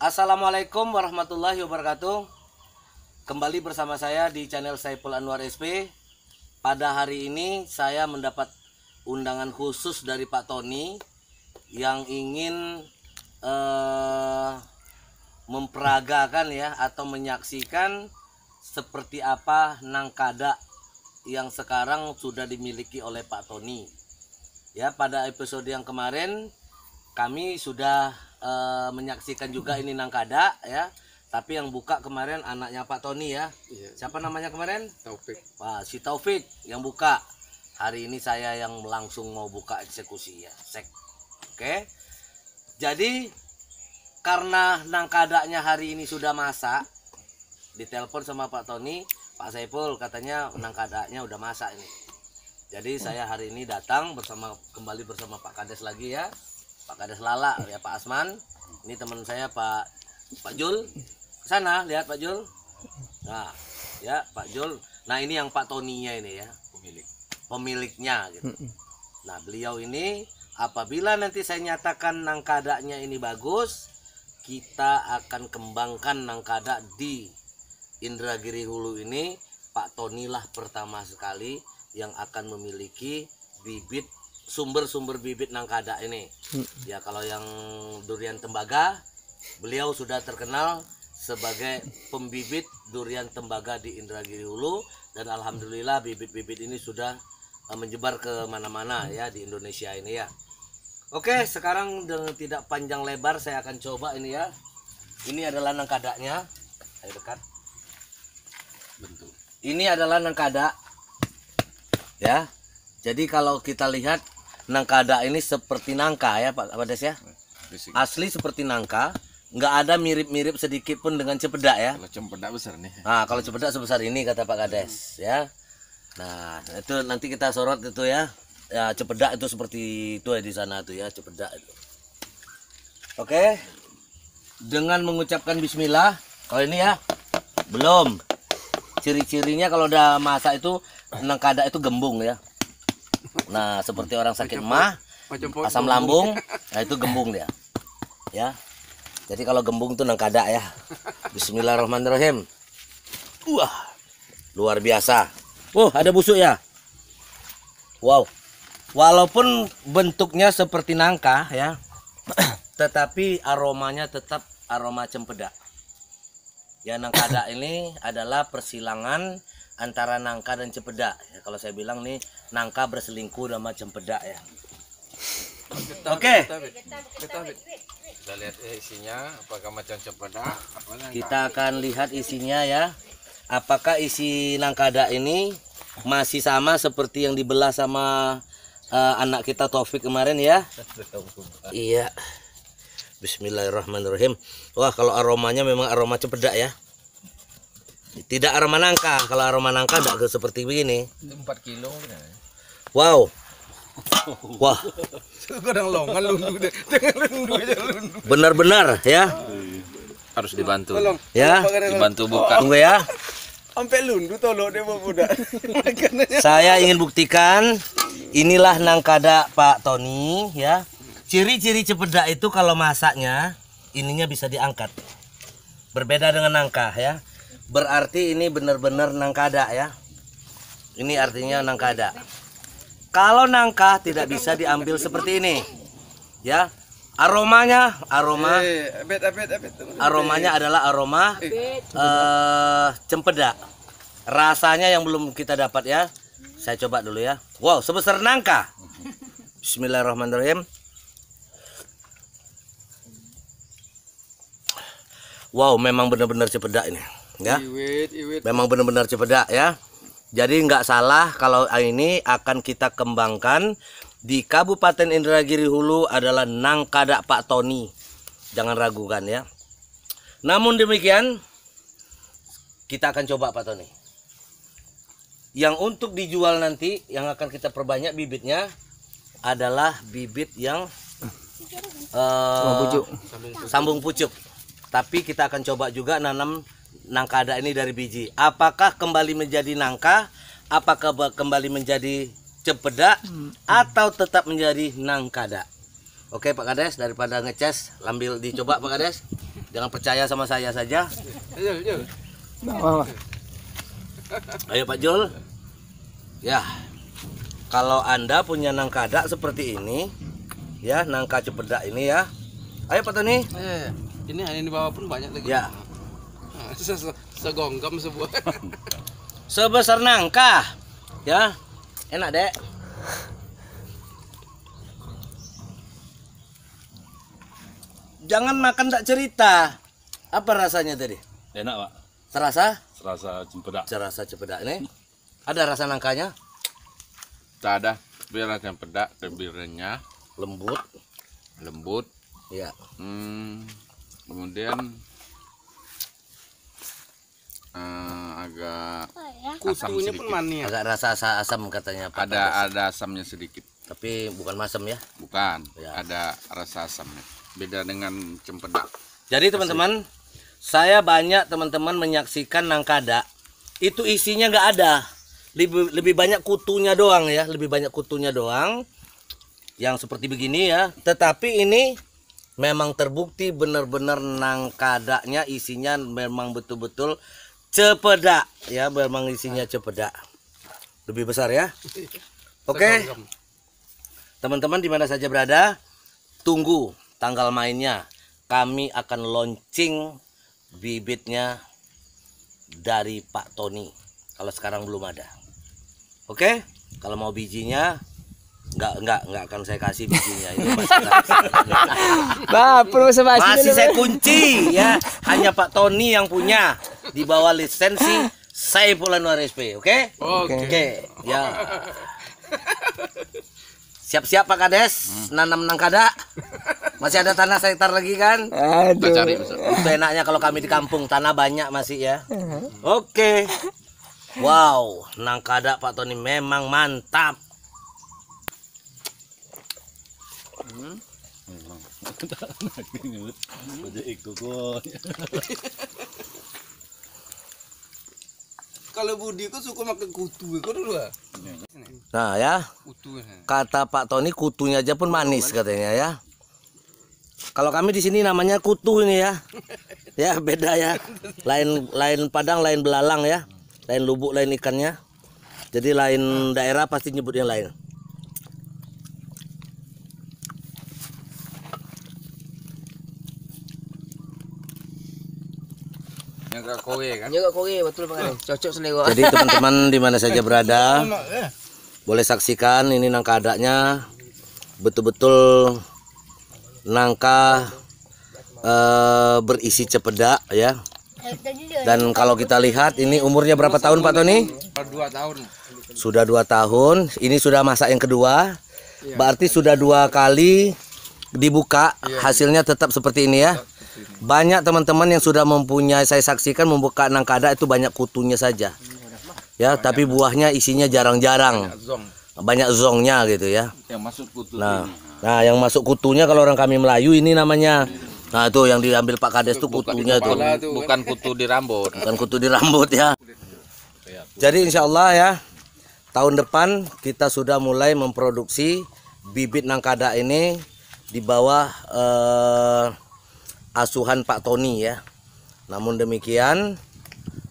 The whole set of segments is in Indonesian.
Assalamualaikum warahmatullahi wabarakatuh Kembali bersama saya di channel Saiful Anwar SP Pada hari ini saya mendapat undangan khusus dari Pak Tony Yang ingin eh, memperagakan ya Atau menyaksikan seperti apa nangkada Yang sekarang sudah dimiliki oleh Pak Tony Ya pada episode yang kemarin kami sudah uh, menyaksikan juga ini Nangkada ya. Tapi yang buka kemarin anaknya Pak Tony ya. Iya. Siapa namanya kemarin? Taufik. Wah, si Taufik yang buka. Hari ini saya yang langsung mau buka eksekusi ya. Sek. Oke. Jadi karena nangkadanya hari ini sudah masak, ditelepon sama Pak Tony, Pak Saiful katanya nangkadanya udah masak ini. Jadi saya hari ini datang bersama kembali bersama Pak Kades lagi ya. Pak Kades Lala ya Pak Asman ini teman saya Pak Pak Jul sana lihat Pak Jul nah ya Pak Jul nah ini yang Pak Toninya ini ya pemilik pemiliknya gitu nah beliau ini apabila nanti saya nyatakan nangkadanya ini bagus kita akan kembangkan nangkada di Indragiri Hulu ini Pak Tony lah pertama sekali yang akan memiliki bibit sumber-sumber bibit nangkada ini. Hmm. Ya kalau yang durian tembaga, beliau sudah terkenal sebagai pembibit durian tembaga di Indragiri Hulu dan alhamdulillah bibit-bibit ini sudah eh, menyebar ke mana-mana ya di Indonesia ini ya. Oke, sekarang dengan tidak panjang lebar saya akan coba ini ya. Ini adalah nangkadanya. Ayo dekat. Bentuk. Ini adalah nangkada. Ya. Jadi kalau kita lihat nangka ada ini seperti nangka ya Pak Kades ya asli seperti nangka nggak ada mirip-mirip sedikit pun dengan cempedak ya kalau cempedak besar nih nah kalau cempedak sebesar ini kata Pak Kades ya nah itu nanti kita sorot itu ya ya cempedak itu seperti itu ya di sana tuh ya cempedak itu oke dengan mengucapkan Bismillah kalau ini ya belum ciri-cirinya kalau udah masak itu nangkada itu gembung ya Nah, seperti orang sakit mah, asam lambung, nah itu gembung dia. Ya. Jadi kalau gembung tuh nangkada ya. Bismillahirrahmanirrahim. Wah, luar biasa. Wah, ada busuk ya. Wow. Walaupun bentuknya seperti nangka ya, tetapi aromanya tetap aroma cempedak. Ya nangkada ini adalah persilangan antara nangka dan cempeda ya, kalau saya bilang nih nangka berselingkuh sama cempeda ya oke kita lihat eh, isinya apakah macam cempeda kita akan lihat isinya ya apakah isi nangka nangkada ini masih sama seperti yang dibelah sama uh, anak kita Taufik kemarin ya iya Bismillahirrahmanirrahim wah kalau aromanya memang aroma cempedak ya tidak aroma nangka. Kalau aroma nangka tidak seperti begini. Empat kilo. Wow. Wah. Benar-benar ya. Harus dibantu. Tolong. Ya. Dibantu buka. Oh, Tunggu ya. Sampai lundu tolong bapak budak. Saya ingin buktikan inilah nangkada Pak Tony ya. Ciri-ciri cepedak itu kalau masaknya ininya bisa diangkat. Berbeda dengan nangka ya berarti ini benar-benar nangkada ya ini artinya nangkada kalau nangka tidak bisa diambil seperti ini ya aromanya aroma eh, aromanya eh. adalah aroma uh, eh. cempeda rasanya yang belum kita dapat ya saya coba dulu ya wow sebesar nangka Bismillahirrahmanirrahim wow memang benar-benar cempeda ini ya iwit, iwit. memang benar-benar cipeda ya jadi nggak salah kalau ini akan kita kembangkan di Kabupaten Indragiri Hulu adalah nangkada Pak Tony jangan ragukan ya namun demikian kita akan coba Pak Tony yang untuk dijual nanti yang akan kita perbanyak bibitnya adalah bibit yang uh, sambung pucuk tapi kita akan coba juga nanam nangka ada ini dari biji. Apakah kembali menjadi nangka? Apakah kembali menjadi cepeda hmm. atau tetap menjadi nangkada? Oke Pak Kades daripada ngeces, lambil dicoba Pak Kades. Jangan percaya sama saya saja. Ayo Pak Jul. Ya. Kalau Anda punya nangkada seperti ini, ya nangka cepeda ini ya. Ayo Pak Tony. Iya, iya. Ini ini bawa pun banyak lagi. Ya segonggam sebuah sebesar nangka ya enak dek jangan makan tak cerita apa rasanya tadi enak pak terasa terasa cempedak terasa cempedak ini ada rasa nangkanya tak ada biar pedak kebirnya lembut lembut ya hmm, kemudian agak oh, asam iya. sedikit. Agak rasa asam katanya Pak Ada Pak ada asamnya sedikit. Tapi bukan masam ya. Bukan, Ya. ada rasa asamnya. Beda dengan cempedak. Jadi teman-teman, saya banyak teman-teman menyaksikan nangkada. Itu isinya nggak ada. Lebih lebih banyak kutunya doang ya, lebih banyak kutunya doang. Yang seperti begini ya. Tetapi ini memang terbukti benar-benar nangkadanya isinya memang betul-betul cepeda ya memang isinya cepeda lebih besar ya oke okay. teman-teman dimana saja berada tunggu tanggal mainnya kami akan launching bibitnya dari Pak Tony kalau sekarang belum ada oke okay? kalau mau bijinya Enggak, enggak, enggak akan saya kasih bijinya itu masih Bapak, masih saya kunci ya. Hanya Pak Tony yang punya di bawah lisensi Saiful nuar SP, oke? Okay? Oke. Ya. Siap-siap Pak Kades, hmm. nanam nangkada. Masih ada tanah sekitar lagi kan? Aduh. cari, Itu enaknya kalau kami di kampung, tanah banyak masih ya. Uh-huh. Oke. Okay. Wow, nangkada Pak Tony memang mantap. Hmm. Memang. kalau Budi kok suka makan kutu ya, kok dulu Nah ya. ya. Kata Pak Tony kutunya aja pun manis katanya ya. Kalau kami di sini namanya kutu ini ya. Ya beda ya. Lain lain Padang, lain Belalang ya. Lain lubuk, lain ikannya. Jadi lain daerah pasti nyebutnya lain. Kan? Jadi teman-teman di mana saja berada ya. boleh saksikan ini nangka adaknya betul-betul nangka eh, berisi cepedak ya. Dan kalau kita lihat ini umurnya berapa tahun Pak Tony? Dua tahun. Sudah dua tahun. Ini sudah masa yang kedua. Iya. Berarti sudah dua kali dibuka iya. hasilnya tetap seperti ini ya. Banyak teman-teman yang sudah mempunyai saya saksikan membuka nangkada itu banyak kutunya saja. Ya, banyak tapi buahnya isinya jarang-jarang. Banyak, zongnya gitu ya. Yang masuk kutu. Nah, nah yang masuk kutunya kalau orang kami Melayu ini namanya Nah itu yang diambil Pak Kades itu kutunya itu. Kan? Bukan kutu di rambut. Bukan kutu di rambut ya. Iya. Jadi insya Allah ya tahun depan kita sudah mulai memproduksi bibit nangkada ini di bawah eh, asuhan Pak Tony ya namun demikian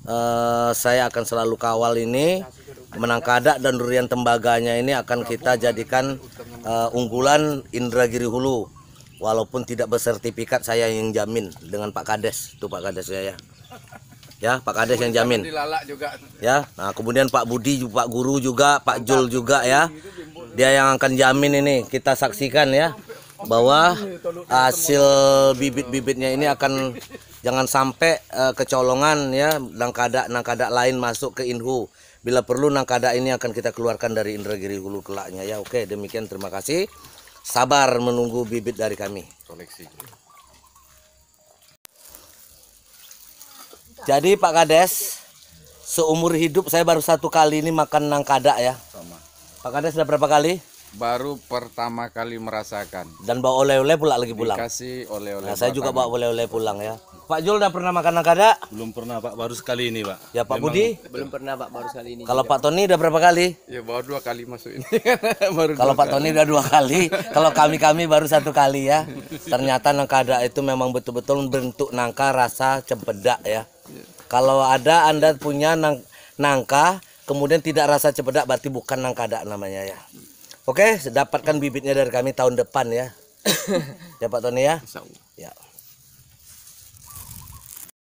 eh, saya akan selalu kawal ini menangkada dan durian tembaganya ini akan kita jadikan eh, unggulan Indragiri Hulu walaupun tidak bersertifikat saya yang jamin dengan Pak Kades itu Pak Kades saya ya ya Pak Kades yang jamin juga. ya nah kemudian Pak Budi Pak Guru juga Pak Jul juga ya dia yang akan jamin ini kita saksikan ya bahwa hasil bibit-bibitnya ini akan jangan sampai uh, kecolongan ya nangkada nangkada lain masuk ke inhu bila perlu nangkada ini akan kita keluarkan dari Indragiri Hulu kelaknya ya oke demikian terima kasih sabar menunggu bibit dari kami koleksi jadi Pak Kades seumur hidup saya baru satu kali ini makan nangkada ya Pak Kades sudah berapa kali baru pertama kali merasakan. Dan bawa oleh-oleh pula lagi pulang. Dikasih oleh-oleh. Nah, saya juga bawa oleh-oleh pulang ya. Pak Jul udah pernah makan nangkada? Belum pernah Pak, baru sekali ini Pak. Ya Pak Memang... Budi? Belum pernah Pak, baru sekali ini. Kalau Pak Tony udah berapa kali? Ya baru dua kali masuk ini. baru Kalau Pak Tony udah dua kali, kalau kami-kami baru satu kali ya. Ternyata nangkada itu memang betul-betul bentuk nangka rasa cempedak ya. Kalau ada Anda punya nang nangka kemudian tidak rasa cempedak berarti bukan nangkada namanya ya. Oke, dapatkan bibitnya dari kami tahun depan ya. Dapat ya, Tony ya? Ya.